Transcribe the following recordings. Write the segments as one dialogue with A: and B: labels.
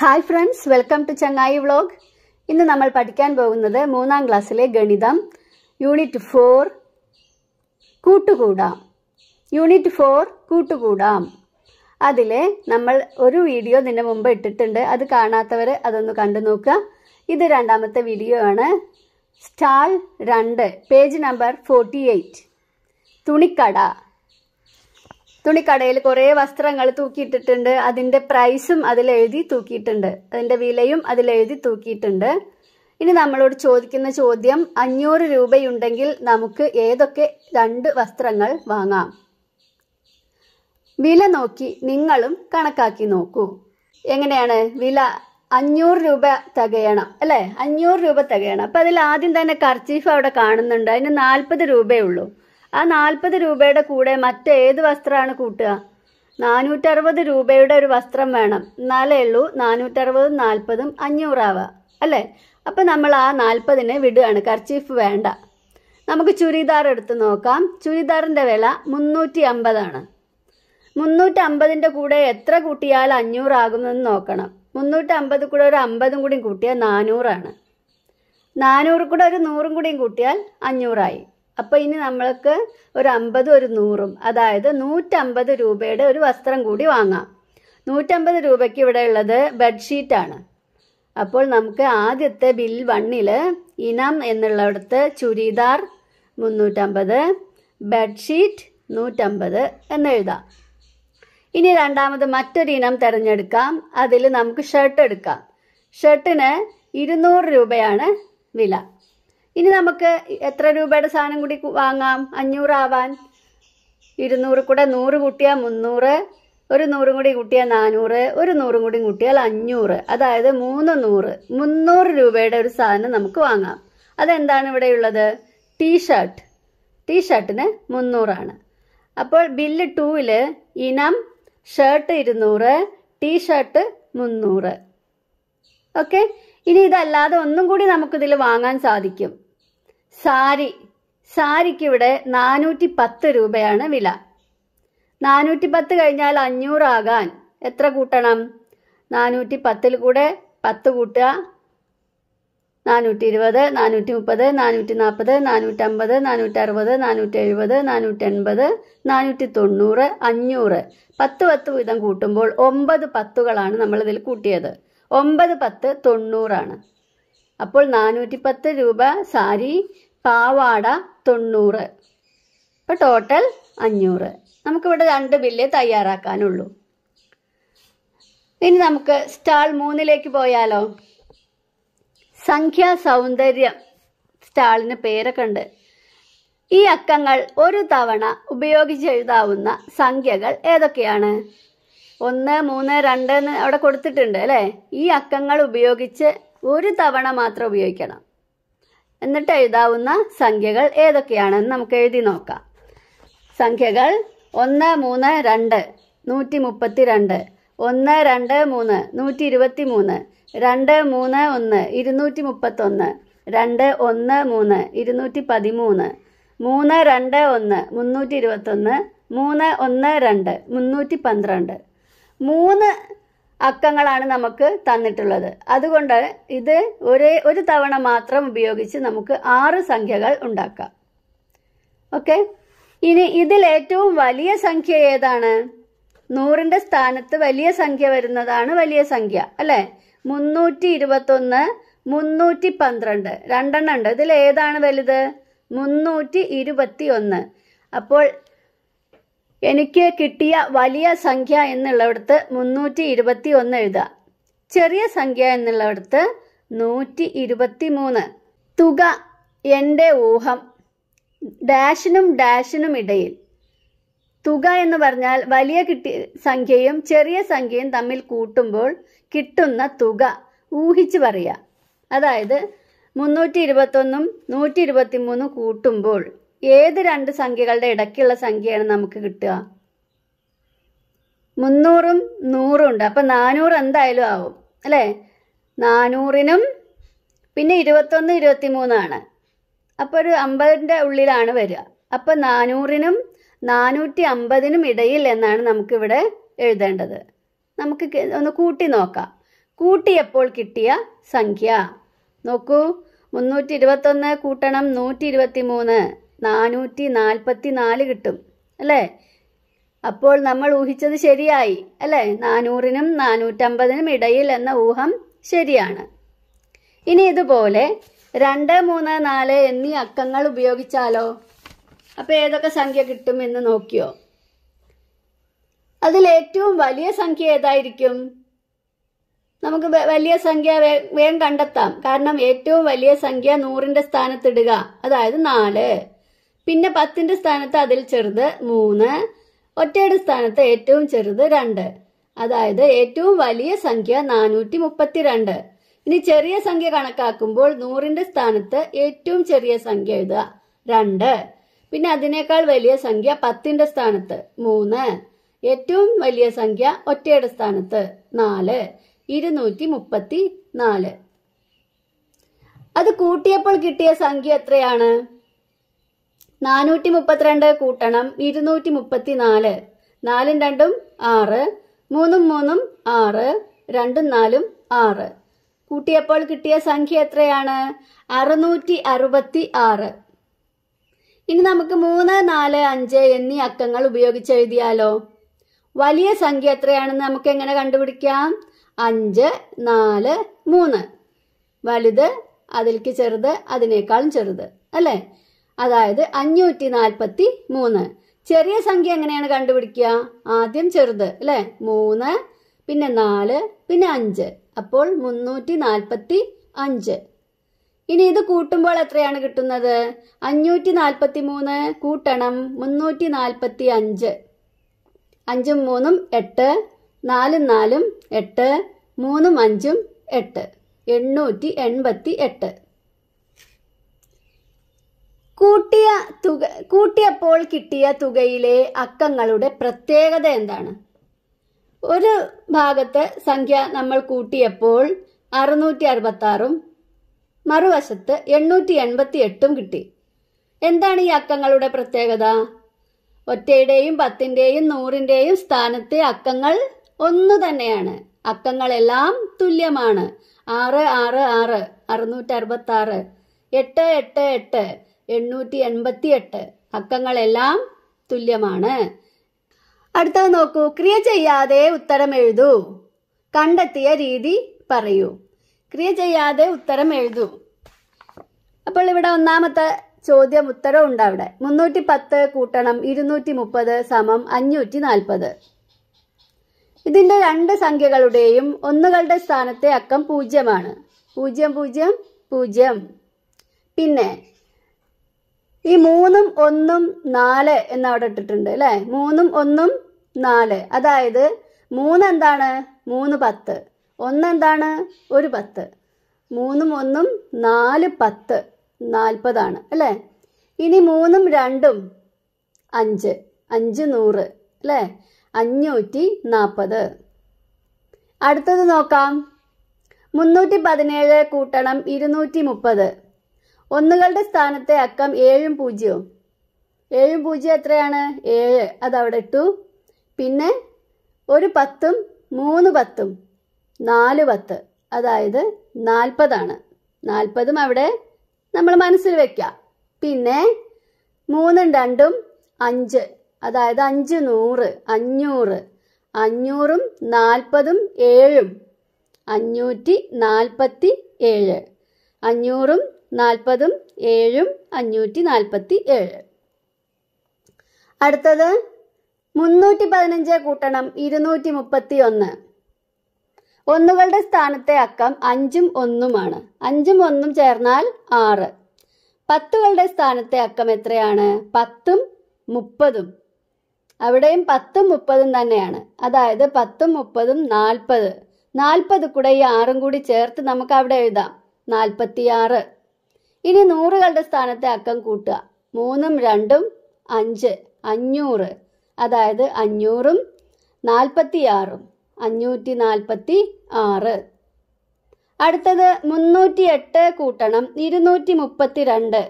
A: hi friends welcome to Changayi vlog ഇന്ന് നമ്മൾ പഠിക്കാൻ പോകുന്നത് മൂന്നാം ക്ലാസ്സിലെ ഗണിതം യൂണിറ്റ് ഫോർ കൂട്ടുകൂടാം യൂണിറ്റ് ഫോർ കൂട്ടുകൂടാം അതിൽ നമ്മൾ ഒരു വീഡിയോ നിന്റെ മുമ്പ് ഇട്ടിട്ടുണ്ട് അത് കാണാത്തവർ അതൊന്ന് കണ്ടു നോക്കുക ഇത് രണ്ടാമത്തെ വീഡിയോ ആണ് സ്റ്റാൾ രണ്ട് പേജ് നമ്പർ ഫോർട്ടി തുണിക്കട തുണിക്കടയിൽ കുറേ വസ്ത്രങ്ങൾ തൂക്കിയിട്ടിട്ടുണ്ട് അതിൻ്റെ പ്രൈസും അതിലെഴുതി തൂക്കിയിട്ടുണ്ട് അതിൻ്റെ വിലയും അതിലെഴുതി തൂക്കിയിട്ടുണ്ട് ഇനി നമ്മളോട് ചോദിക്കുന്ന ചോദ്യം അഞ്ഞൂറ് രൂപയുണ്ടെങ്കിൽ നമുക്ക് ഏതൊക്കെ രണ്ട് വസ്ത്രങ്ങൾ വാങ്ങാം വില നോക്കി നിങ്ങളും കണക്കാക്കി നോക്കൂ എങ്ങനെയാണ് വില അഞ്ഞൂറ് രൂപ തികയണം അല്ലേ അഞ്ഞൂറ് രൂപ തികയണം അപ്പം അതിൽ ആദ്യം തന്നെ കർച്ചീഫ് അവിടെ കാണുന്നുണ്ട് അതിന് നാൽപ്പത് രൂപയുള്ളൂ ആ നാൽപ്പത് രൂപയുടെ കൂടെ മറ്റേത് വസ്ത്രമാണ് കൂട്ടുക നാനൂറ്ററുപത് രൂപയുടെ ഒരു വസ്ത്രം വേണം എന്നാലേ ഉള്ളൂ നാനൂറ്ററുപതും നാൽപ്പതും അഞ്ഞൂറാവുക അല്ലേ അപ്പം നമ്മൾ ആ നാൽപ്പതിനെ വിടുകയാണ് കർച്ചീഫ് വേണ്ട നമുക്ക് ചുരിദാർ എടുത്ത് നോക്കാം ചുരിദാറിൻ്റെ വില മുന്നൂറ്റി അമ്പതാണ് മുന്നൂറ്റി അമ്പതിൻ്റെ കൂടെ എത്ര കൂട്ടിയാൽ അഞ്ഞൂറാകുമെന്ന് നോക്കണം മുന്നൂറ്റി അമ്പത് കൂടെ ഒരു അമ്പതും കൂടിയും കൂട്ടിയാൽ നാനൂറാണ് നാനൂറ് കൂടെ ഒരു നൂറും കൂടിയും കൂട്ടിയാൽ അഞ്ഞൂറായി അപ്പോൾ ഇനി നമ്മൾക്ക് ഒരു അമ്പത് ഒരു നൂറും അതായത് നൂറ്റമ്പത് രൂപയുടെ ഒരു വസ്ത്രം കൂടി വാങ്ങാം നൂറ്റമ്പത് രൂപയ്ക്ക് ഇവിടെ ഉള്ളത് ബെഡ്ഷീറ്റാണ് അപ്പോൾ നമുക്ക് ആദ്യത്തെ ബിൽ വണ്ണിൽ ഇനം എന്നുള്ളടത്ത് ചുരിദാർ മുന്നൂറ്റമ്പത് ബെഡ്ഷീറ്റ് നൂറ്റമ്പത് എന്നെഴുതാം ഇനി രണ്ടാമത് മറ്റൊരു ഇനം തിരഞ്ഞെടുക്കാം അതിൽ നമുക്ക് ഷർട്ട് എടുക്കാം ഷർട്ടിന് ഇരുന്നൂറ് രൂപയാണ് വില ഇനി നമുക്ക് എത്ര രൂപയുടെ സാധനം കൂടി വാങ്ങാം അഞ്ഞൂറാവാൻ ഇരുന്നൂറ് കൂടെ നൂറ് കൂട്ടിയാൽ മുന്നൂറ് ഒരു നൂറും കൂടി കൂട്ടിയാൽ നാനൂറ് ഒരു നൂറും കൂടി കൂട്ടിയാൽ അഞ്ഞൂറ് അതായത് മൂന്ന് നൂറ് മുന്നൂറ് രൂപയുടെ ഒരു സാധനം നമുക്ക് വാങ്ങാം അതെന്താണ് ഇവിടെയുള്ളത് ടീഷർട്ട് ടീഷർട്ടിന് മുന്നൂറാണ് അപ്പോൾ ബില്ല് ടൂവിൽ ഇനം ഷർട്ട് ഇരുന്നൂറ് ടീഷർട്ട് മുന്നൂറ് ഓക്കെ ഇനി ഇതല്ലാതെ ഒന്നും കൂടി നമുക്കിതിൽ വാങ്ങാൻ സാധിക്കും സാരി സാരിക്ക് ഇവിടെ നാനൂറ്റി പത്ത് രൂപയാണ് വില നാനൂറ്റി പത്ത് കഴിഞ്ഞാൽ അഞ്ഞൂറാകാൻ എത്ര കൂട്ടണം നാനൂറ്റി പത്തിൽ കൂടെ പത്ത് കൂട്ടുക നാനൂറ്റി ഇരുപത് നാനൂറ്റി മുപ്പത് നാനൂറ്റി നാൽപ്പത് നാനൂറ്റമ്പത് അറുപത് നാനൂറ്റി എഴുപത് നാനൂറ്റി എൺപത് നാനൂറ്റി തൊണ്ണൂറ് അഞ്ഞൂറ് പത്ത് പത്ത് വീതം കൂട്ടുമ്പോൾ ഒമ്പത് പത്തുകളാണ് നമ്മളിതിൽ കൂട്ടിയത് ഒമ്പത് പത്ത് തൊണ്ണൂറാണ് അപ്പോൾ നാനൂറ്റി പത്ത് രൂപ സാരി പാവാട തൊണ്ണൂറ് അപ്പോൾ ടോട്ടൽ അഞ്ഞൂറ് നമുക്കിവിടെ രണ്ട് ബില്ല് തയ്യാറാക്കാനുള്ളൂ ഇനി നമുക്ക് സ്റ്റാൾ മൂന്നിലേക്ക് പോയാലോ സംഖ്യാ സൗന്ദര്യം സ്റ്റാളിന് പേരൊക്കെ ഉണ്ട് ഈ അക്കങ്ങൾ ഒരു തവണ ഉപയോഗിച്ചെഴുതാവുന്ന സംഖ്യകൾ ഏതൊക്കെയാണ് ഒന്ന് മൂന്ന് രണ്ട് എന്ന് അവിടെ കൊടുത്തിട്ടുണ്ട് അല്ലേ ഈ അക്കങ്ങൾ ഉപയോഗിച്ച് ഒരു തവണ മാത്രം ഉപയോഗിക്കണം എന്നിട്ട് എഴുതാവുന്ന സംഖ്യകൾ ഏതൊക്കെയാണെന്ന് നമുക്ക് എഴുതി നോക്കാം സംഖ്യകൾ ഒന്ന് മൂന്ന് രണ്ട് നൂറ്റി മുപ്പത്തി രണ്ട് ഒന്ന് രണ്ട് മൂന്ന് നൂറ്റി ഇരുപത്തി മൂന്ന് രണ്ട് മൂന്ന് ഒന്ന് ഇരുന്നൂറ്റി മുപ്പത്തൊന്ന് രണ്ട് ഒന്ന് മൂന്ന് ഇരുന്നൂറ്റി പതിമൂന്ന് മൂന്ന് രണ്ട് ഒന്ന് മുന്നൂറ്റി ഇരുപത്തൊന്ന് മൂന്ന് ഒന്ന് രണ്ട് മുന്നൂറ്റി പന്ത്രണ്ട് മൂന്ന് അക്കങ്ങളാണ് നമുക്ക് തന്നിട്ടുള്ളത് അതുകൊണ്ട് ഇത് ഒരേ ഒരു തവണ മാത്രം ഉപയോഗിച്ച് നമുക്ക് ആറ് സംഖ്യകൾ ഉണ്ടാക്കാം ഓക്കെ ഇനി ഇതിൽ ഏറ്റവും വലിയ സംഖ്യ ഏതാണ് നൂറിന്റെ സ്ഥാനത്ത് വലിയ സംഖ്യ വരുന്നതാണ് വലിയ സംഖ്യ അല്ലെ മുന്നൂറ്റി ഇരുപത്തൊന്ന് മുന്നൂറ്റി പന്ത്രണ്ട് രണ്ടെണ്ണം ഉണ്ട് ഇതിൽ ഏതാണ് വലുത് മുന്നൂറ്റി ഇരുപത്തി ഒന്ന് അപ്പോൾ എനിക്ക് കിട്ടിയ വലിയ സംഖ്യ എന്നുള്ളിടത്ത് മുന്നൂറ്റി ഇരുപത്തി ഒന്ന് എഴുതുക ചെറിയ സംഖ്യ എന്നുള്ളിടത്ത് നൂറ്റി ഇരുപത്തി മൂന്ന് തുക എൻ്റെ ഊഹം ഡാഷിനും ഡാഷിനും ഇടയിൽ തുക എന്ന് പറഞ്ഞാൽ വലിയ കിട്ടി സംഖ്യയും ചെറിയ സംഖ്യയും തമ്മിൽ കൂട്ടുമ്പോൾ കിട്ടുന്ന തുക ഊഹിച്ച് പറയുക അതായത് മുന്നൂറ്റി ഇരുപത്തൊന്നും നൂറ്റി ഇരുപത്തി മൂന്നും കൂട്ടുമ്പോൾ ഏത് രണ്ട് സംഖ്യകളുടെ ഇടയ്ക്കുള്ള സംഖ്യയാണ് നമുക്ക് കിട്ടുക മുന്നൂറും നൂറും ഉണ്ട് അപ്പം നാനൂറ് എന്തായാലും ആവും അല്ലേ നാനൂറിനും പിന്നെ ഇരുപത്തൊന്ന് ഇരുപത്തി മൂന്നാണ് അപ്പോൾ ഒരു അമ്പതിൻ്റെ ഉള്ളിലാണ് വരിക അപ്പോൾ നാനൂറിനും നാനൂറ്റി അമ്പതിനും ഇടയിൽ എന്നാണ് നമുക്കിവിടെ എഴുതേണ്ടത് നമുക്ക് ഒന്ന് കൂട്ടി നോക്കാം കൂട്ടിയപ്പോൾ കിട്ടിയ സംഖ്യ നോക്കൂ മുന്നൂറ്റി ഇരുപത്തൊന്ന് കൂട്ടണം നൂറ്റി ഇരുപത്തി മൂന്ന് നാനൂറ്റി നാൽപ്പത്തി നാല് കിട്ടും അല്ലേ അപ്പോൾ നമ്മൾ ഊഹിച്ചത് ശരിയായി അല്ലേ നാനൂറിനും നാനൂറ്റമ്പതിനും ഇടയിൽ എന്ന ഊഹം ശരിയാണ് ഇനി ഇതുപോലെ രണ്ട് മൂന്ന് നാല് എന്നീ അക്കങ്ങൾ ഉപയോഗിച്ചാലോ അപ്പൊ ഏതൊക്കെ സംഖ്യ കിട്ടും എന്ന് നോക്കിയോ അതിൽ ഏറ്റവും വലിയ സംഖ്യ ഏതായിരിക്കും നമുക്ക് വലിയ സംഖ്യ വേഗം കണ്ടെത്താം കാരണം ഏറ്റവും വലിയ സംഖ്യ നൂറിന്റെ സ്ഥാനത്തിടുക അതായത് നാല് പിന്നെ പത്തിന്റെ സ്ഥാനത്ത് അതിൽ ചെറുത് മൂന്ന് ഒറ്റയുടെ സ്ഥാനത്ത് ഏറ്റവും ചെറുത് രണ്ട് അതായത് ഏറ്റവും വലിയ സംഖ്യ നാനൂറ്റി മുപ്പത്തിരണ്ട് ഇനി ചെറിയ സംഖ്യ കണക്കാക്കുമ്പോൾ നൂറിന്റെ സ്ഥാനത്ത് ഏറ്റവും ചെറിയ സംഖ്യ എഴുതുക രണ്ട് പിന്നെ അതിനേക്കാൾ വലിയ സംഖ്യ പത്തിന്റെ സ്ഥാനത്ത് മൂന്ന് ഏറ്റവും വലിയ സംഖ്യ ഒറ്റയുടെ സ്ഥാനത്ത് നാല് ഇരുന്നൂറ്റി മുപ്പത്തി നാല് അത് കൂട്ടിയപ്പോൾ കിട്ടിയ സംഖ്യ എത്രയാണ് നാനൂറ്റി മുപ്പത്തിരണ്ട് കൂട്ടണം ഇരുന്നൂറ്റി മുപ്പത്തിനാല് നാലും രണ്ടും ആറ് മൂന്നും മൂന്നും ആറ് രണ്ടും നാലും ആറ് കൂട്ടിയപ്പോൾ കിട്ടിയ സംഖ്യ എത്രയാണ് അറുന്നൂറ്റി അറുപത്തി ആറ് ഇനി നമുക്ക് മൂന്ന് നാല് അഞ്ച് എന്നീ അക്കങ്ങൾ ഉപയോഗിച്ച് എഴുതിയാലോ വലിയ സംഖ്യ എത്രയാണെന്ന് നമുക്ക് എങ്ങനെ കണ്ടുപിടിക്കാം അഞ്ച് നാല് മൂന്ന് വലുത് അതിലേക്ക് ചെറുത് അതിനേക്കാളും ചെറുത് അല്ലേ അതായത് അഞ്ഞൂറ്റി നാൽപ്പത്തി മൂന്ന് ചെറിയ സംഖ്യ എങ്ങനെയാണ് കണ്ടുപിടിക്കുക ആദ്യം ചെറുത് അല്ലെ മൂന്ന് പിന്നെ നാല് പിന്നെ അഞ്ച് അപ്പോൾ മുന്നൂറ്റി നാൽപ്പത്തി അഞ്ച് ഇനി ഇത് കൂട്ടുമ്പോൾ എത്രയാണ് കിട്ടുന്നത് അഞ്ഞൂറ്റി നാൽപ്പത്തി മൂന്ന് കൂട്ടണം മുന്നൂറ്റി നാൽപ്പത്തി അഞ്ച് അഞ്ചും മൂന്നും എട്ട് നാലും നാലും എട്ട് മൂന്നും അഞ്ചും എട്ട് എണ്ണൂറ്റി എൺപത്തി എട്ട് കൂട്ടിയ തുക കൂട്ടിയപ്പോൾ കിട്ടിയ തുകയിലെ അക്കങ്ങളുടെ പ്രത്യേകത എന്താണ് ഒരു ഭാഗത്തെ സംഖ്യ നമ്മൾ കൂട്ടിയപ്പോൾ അറുന്നൂറ്റി അറുപത്തി ആറും മറുവശത്ത് എണ്ണൂറ്റി എൺപത്തി എട്ടും കിട്ടി എന്താണ് ഈ അക്കങ്ങളുടെ പ്രത്യേകത ഒറ്റയുടെയും പത്തിൻ്റെയും നൂറിൻ്റെയും സ്ഥാനത്തെ അക്കങ്ങൾ ഒന്നു തന്നെയാണ് അക്കങ്ങളെല്ലാം തുല്യമാണ് ആറ് ആറ് ആറ് അറുന്നൂറ്റി അറുപത്തി ആറ് എട്ട് എട്ട് എട്ട് എണ്ണൂറ്റി എൺപത്തി എട്ട് അക്കങ്ങളെല്ലാം തുല്യമാണ് അടുത്തത് നോക്കൂ ക്രിയ ചെയ്യാതെ ഉത്തരം എഴുതൂ കണ്ടെത്തിയ രീതി പറയൂ ക്രിയ ചെയ്യാതെ ഉത്തരം എഴുതൂ അപ്പോൾ ഇവിടെ ഒന്നാമത്തെ ചോദ്യം ഉത്തരം ഉണ്ട് അവിടെ മുന്നൂറ്റി പത്ത് കൂട്ടണം ഇരുന്നൂറ്റി മുപ്പത് സമം അഞ്ഞൂറ്റി നാൽപ്പത് ഇതിൻ്റെ രണ്ട് സംഖ്യകളുടെയും ഒന്നുകളുടെ സ്ഥാനത്തെ അക്കം പൂജ്യമാണ് പൂജ്യം പൂജ്യം പൂജ്യം പിന്നെ ഈ മൂന്നും ഒന്നും നാല് എന്ന് അവിടെ ഇട്ടിട്ടുണ്ട് അല്ലെ മൂന്നും ഒന്നും നാല് അതായത് മൂന്ന് എന്താണ് മൂന്ന് പത്ത് ഒന്ന് എന്താണ് ഒരു പത്ത് മൂന്നും ഒന്നും നാല് പത്ത് നാൽപ്പതാണ് അല്ലേ ഇനി മൂന്നും രണ്ടും അഞ്ച് അഞ്ച് നൂറ് അല്ലേ അഞ്ഞൂറ്റി നാൽപ്പത് അടുത്തത് നോക്കാം മുന്നൂറ്റി പതിനേഴ് കൂട്ടണം ഇരുന്നൂറ്റി മുപ്പത് ഒന്നുകളുടെ സ്ഥാനത്തെ അക്കം ഏഴും പൂജ്യവും ഏഴും പൂജ്യം എത്രയാണ് ഏഴ് അതവിടെ ടു പിന്നെ ഒരു പത്തും മൂന്ന് പത്തും നാല് പത്ത് അതായത് നാൽപ്പതാണ് നാൽപ്പതും അവിടെ നമ്മൾ മനസ്സിൽ വെക്കുക പിന്നെ മൂന്നും രണ്ടും അഞ്ച് അതായത് അഞ്ച് നൂറ് അഞ്ഞൂറ് അഞ്ഞൂറും നാൽപ്പതും ഏഴും അഞ്ഞൂറ്റി നാൽപ്പത്തി ഏഴ് അഞ്ഞൂറും നാൽപ്പതും ഏഴും അഞ്ഞൂറ്റി നാൽപ്പത്തി ഏഴ് അടുത്തത് മുന്നൂറ്റി പതിനഞ്ച് കൂട്ടണം ഇരുന്നൂറ്റി മുപ്പത്തി ഒന്ന് ഒന്നുകളുടെ സ്ഥാനത്തെ അക്കം അഞ്ചും ഒന്നുമാണ് അഞ്ചും ഒന്നും ചേർന്നാൽ ആറ് പത്തുകളുടെ സ്ഥാനത്തെ അക്കം എത്രയാണ് പത്തും മുപ്പതും അവിടെയും പത്തും മുപ്പതും തന്നെയാണ് അതായത് പത്തും മുപ്പതും നാൽപ്പത് നാൽപ്പത് കൂടെ ഈ ആറും കൂടി ചേർത്ത് നമുക്ക് അവിടെ എഴുതാം നാൽപ്പത്തിയാറ് ഇനി നൂറുകളുടെ സ്ഥാനത്ത് അക്കം കൂട്ടുക മൂന്നും രണ്ടും അഞ്ച് അഞ്ഞൂറ് അതായത് അഞ്ഞൂറും നാൽപ്പത്തി ആറും അഞ്ഞൂറ്റി നാൽപ്പത്തി ആറ് അടുത്തത് മുന്നൂറ്റി എട്ട് കൂട്ടണം ഇരുന്നൂറ്റി മുപ്പത്തി രണ്ട്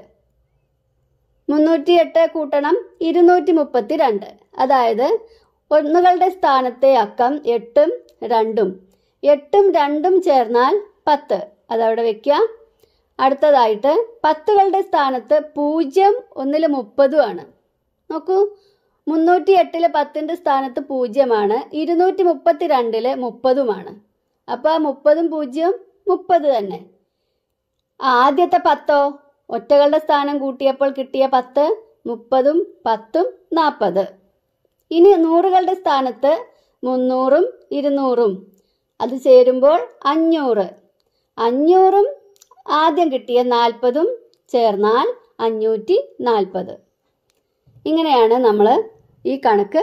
A: മുന്നൂറ്റി എട്ട് കൂട്ടണം ഇരുന്നൂറ്റി മുപ്പത്തി രണ്ട് അതായത് ഒന്നുകളുടെ സ്ഥാനത്തെ അക്കം എട്ടും രണ്ടും എട്ടും രണ്ടും ചേർന്നാൽ പത്ത് അതവിടെ വയ്ക്കുക അടുത്തതായിട്ട് പത്തുകളുടെ സ്ഥാനത്ത് പൂജ്യം ഒന്നില് മുപ്പതും ആണ് നോക്കൂ മുന്നൂറ്റി എട്ടില് പത്തിൻ്റെ സ്ഥാനത്ത് പൂജ്യമാണ് ഇരുന്നൂറ്റി മുപ്പത്തി രണ്ടില് മുപ്പതുമാണ് അപ്പൊ ആ മുപ്പതും പൂജ്യവും മുപ്പത് തന്നെ ആദ്യത്തെ പത്തോ ഒറ്റകളുടെ സ്ഥാനം കൂട്ടിയപ്പോൾ കിട്ടിയ പത്ത് മുപ്പതും പത്തും നാൽപ്പത് ഇനി നൂറുകളുടെ സ്ഥാനത്ത് മുന്നൂറും ഇരുന്നൂറും അത് ചേരുമ്പോൾ അഞ്ഞൂറ് അഞ്ഞൂറും ആദ്യം കിട്ടിയ നാൽപ്പതും ചേർന്നാൽ അഞ്ഞൂറ്റി നാൽപ്പത് ഇങ്ങനെയാണ് നമ്മൾ ഈ കണക്ക്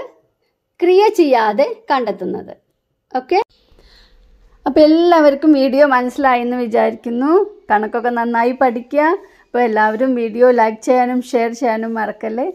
A: ക്രിയ ചെയ്യാതെ കണ്ടെത്തുന്നത് ഓക്കെ അപ്പോൾ എല്ലാവർക്കും വീഡിയോ മനസ്സിലായെന്ന് വിചാരിക്കുന്നു കണക്കൊക്കെ നന്നായി പഠിക്കുക അപ്പോൾ എല്ലാവരും വീഡിയോ ലൈക്ക് ചെയ്യാനും ഷെയർ ചെയ്യാനും മറക്കല്ലേ